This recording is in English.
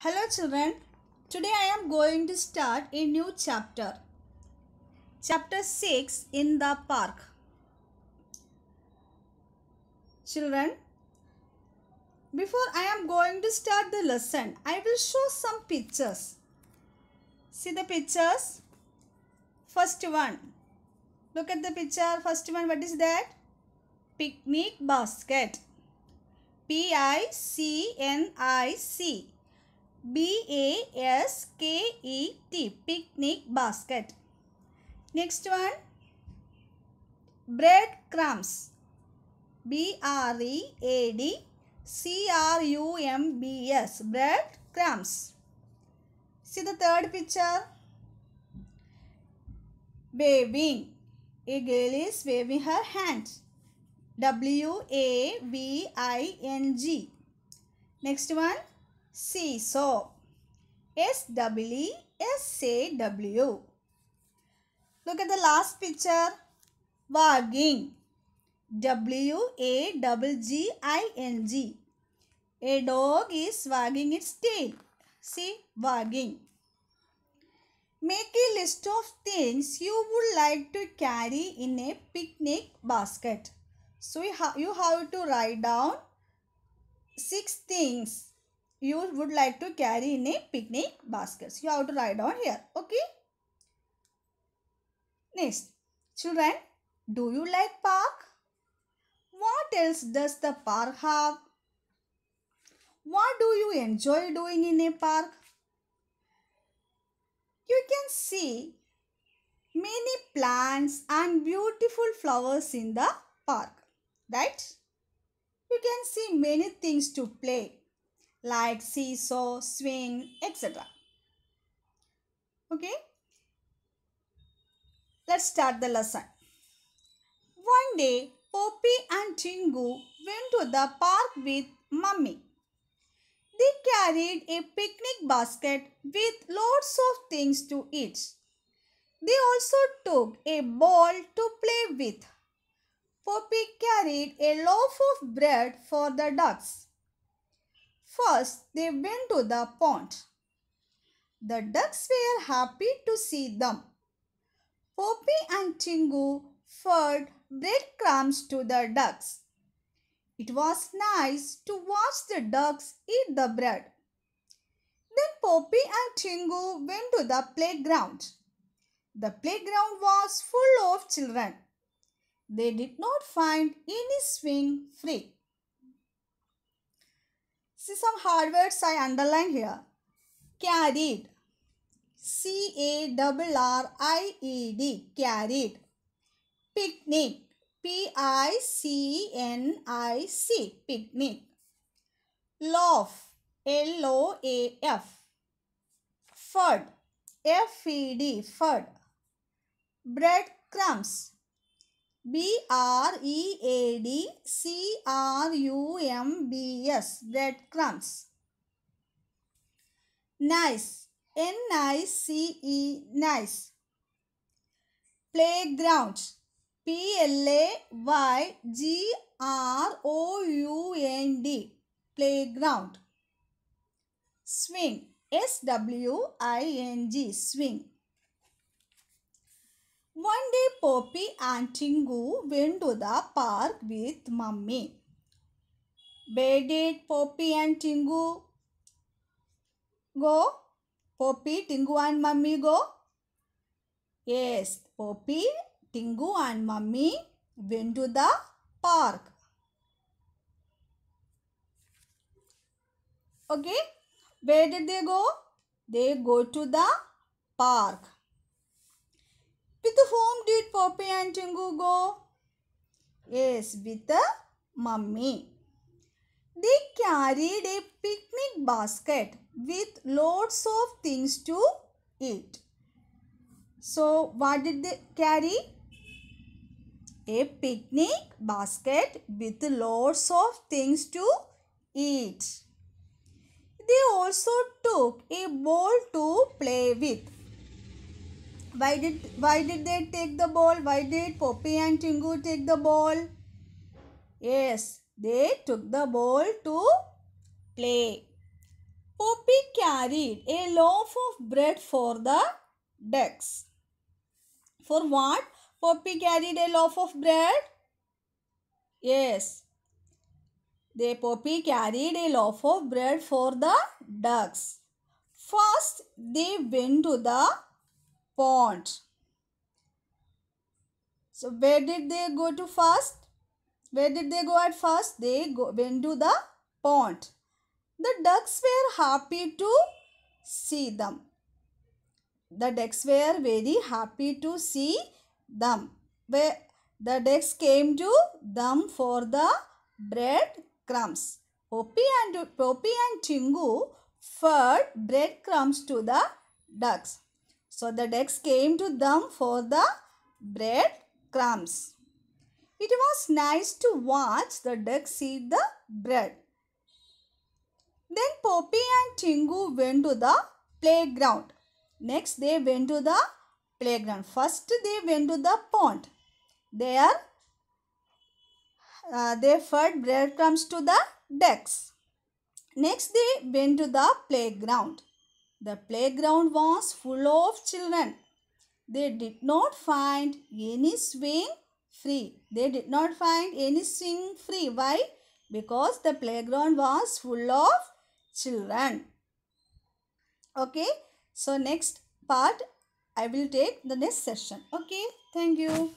Hello children, today I am going to start a new chapter. Chapter 6 in the park. Children, before I am going to start the lesson, I will show some pictures. See the pictures? First one. Look at the picture. First one, what is that? Picnic basket. P-I-C-N-I-C. B-A-S-K-E-T, picnic basket. Next one, bread crumbs. B-R-E-A-D, C-R-U-M-B-S, bread crumbs. See the third picture. Waving. A girl is waving her hand. W-A-V-I-N-G. Next one seesaw. S W S A W. Look at the last picture. Wagging. W A W G I N G. A dog is wagging its tail. See, wagging. Make a list of things you would like to carry in a picnic basket. So you have to write down six things you would like to carry in a picnic basket. you have to write down here. Okay. Next, children, do you like park? What else does the park have? What do you enjoy doing in a park? You can see many plants and beautiful flowers in the park, right? You can see many things to play like seesaw, swing, etc. Okay, let's start the lesson. One day, Poppy and Tingu went to the park with Mummy. They carried a picnic basket with lots of things to eat. They also took a ball to play with. Poppy carried a loaf of bread for the ducks. First, they went to the pond. The ducks were happy to see them. Poppy and Tingu fed breadcrumbs to the ducks. It was nice to watch the ducks eat the bread. Then Poppy and Tingu went to the playground. The playground was full of children. They did not find any swing free. See some hard words I underline here. Carried. C A R R I E D. Carried. Picnic. P I C N I C. Picnic. Loaf. L O A F. Fud. F E D. Fud. Bread crumbs. B R E A D C R U M B S breadcrumbs. Nice N I C E nice. Playground P L A Y G R O U N D playground. Swing S W I N G swing. One day Poppy and Tingu went to the park with Mummy. Where did Poppy and Tingu go? Poppy, Tingu and Mummy go? Yes, Poppy, Tingu and Mummy went to the park. Okay, where did they go? They go to the park. With whom did Poppy and Tungu go? Yes, with the mummy. They carried a picnic basket with loads of things to eat. So, what did they carry? A picnic basket with loads of things to eat. They also took a ball to play with. Why did, why did they take the ball? Why did Poppy and Tingu take the ball? Yes, they took the ball to play. Poppy carried a loaf of bread for the ducks. For what? Poppy carried a loaf of bread? Yes. The Poppy carried a loaf of bread for the ducks. First, they went to the pond. So where did they go to first? Where did they go at first? They go, went to the pond. The ducks were happy to see them. The ducks were very happy to see them. Where the ducks came to them for the bread crumbs. Poppy and Poppy and Chingu fed bread crumbs to the ducks. So the ducks came to them for the bread crumbs. It was nice to watch the ducks eat the bread. Then Poppy and Tingu went to the playground. Next they went to the playground. First they went to the pond. There uh, they fed breadcrumbs to the ducks. Next they went to the playground. The playground was full of children. They did not find any swing free. They did not find any swing free. Why? Because the playground was full of children. Okay. So next part I will take the next session. Okay. Thank you.